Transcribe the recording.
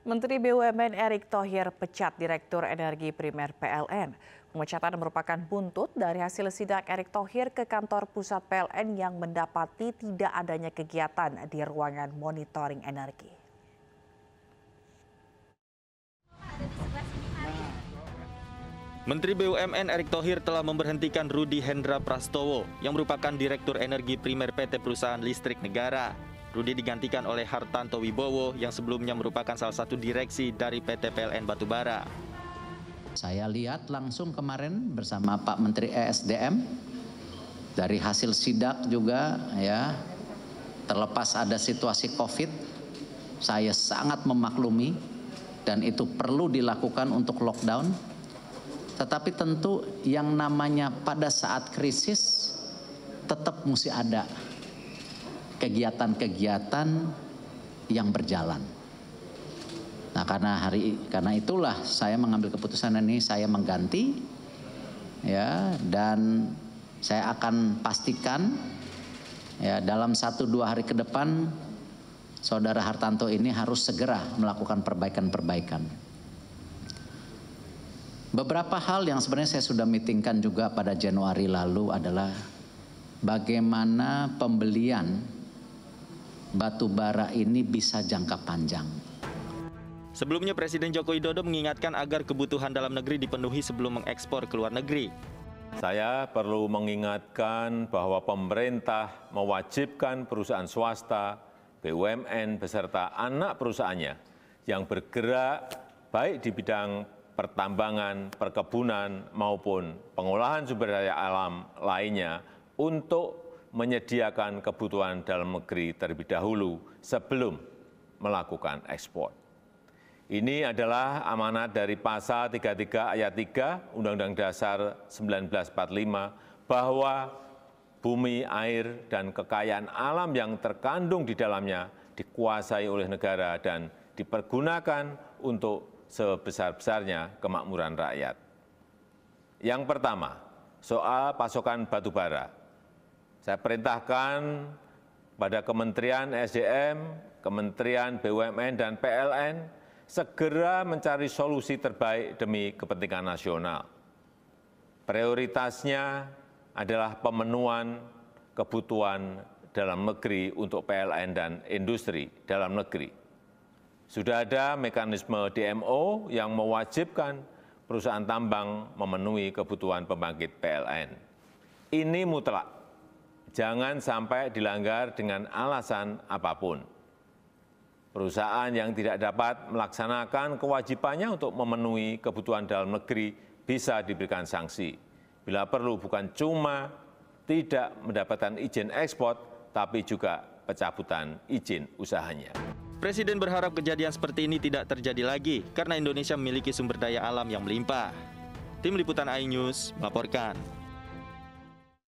Menteri BUMN Erick Thohir pecat Direktur Energi Primer PLN. Pemecatan merupakan buntut dari hasil sidak Erick Thohir ke kantor pusat PLN yang mendapati tidak adanya kegiatan di ruangan monitoring energi. Menteri BUMN Erick Thohir telah memberhentikan Rudi Hendra Prastowo yang merupakan Direktur Energi Primer PT Perusahaan Listrik Negara. Rudi digantikan oleh Hartanto Wibowo yang sebelumnya merupakan salah satu direksi dari PT PLN Batubara. Saya lihat langsung kemarin bersama Pak Menteri ESDM dari hasil sidak juga ya terlepas ada situasi Covid saya sangat memaklumi dan itu perlu dilakukan untuk lockdown tetapi tentu yang namanya pada saat krisis tetap mesti ada kegiatan-kegiatan yang berjalan. Nah, karena hari karena itulah saya mengambil keputusan ini saya mengganti ya dan saya akan pastikan ya dalam satu dua hari ke depan saudara Hartanto ini harus segera melakukan perbaikan-perbaikan. Beberapa hal yang sebenarnya saya sudah meetingkan juga pada Januari lalu adalah bagaimana pembelian batu bara ini bisa jangka panjang. Sebelumnya Presiden Joko Widodo mengingatkan agar kebutuhan dalam negeri dipenuhi sebelum mengekspor ke luar negeri. Saya perlu mengingatkan bahwa pemerintah mewajibkan perusahaan swasta, BUMN beserta anak perusahaannya yang bergerak baik di bidang pertambangan, perkebunan maupun pengolahan sumber daya alam lainnya untuk menyediakan kebutuhan dalam negeri terlebih dahulu sebelum melakukan ekspor. Ini adalah amanat dari pasal 33 ayat 3 Undang-Undang Dasar 1945 bahwa bumi, air, dan kekayaan alam yang terkandung di dalamnya dikuasai oleh negara dan dipergunakan untuk sebesar-besarnya kemakmuran rakyat. Yang pertama, soal pasokan batu bara saya perintahkan pada kementerian sdm, kementerian bumn, dan pln segera mencari solusi terbaik demi kepentingan nasional. Prioritasnya adalah pemenuhan kebutuhan dalam negeri untuk PLN dan industri dalam negeri. Sudah ada mekanisme DMO yang mewajibkan perusahaan tambang memenuhi kebutuhan pembangkit PLN. Ini mutlak jangan sampai dilanggar dengan alasan apapun. Perusahaan yang tidak dapat melaksanakan kewajibannya untuk memenuhi kebutuhan dalam negeri bisa diberikan sanksi. Bila perlu bukan cuma tidak mendapatkan izin ekspor, tapi juga pencabutan izin usahanya. Presiden berharap kejadian seperti ini tidak terjadi lagi karena Indonesia memiliki sumber daya alam yang melimpah. Tim Liputan News melaporkan.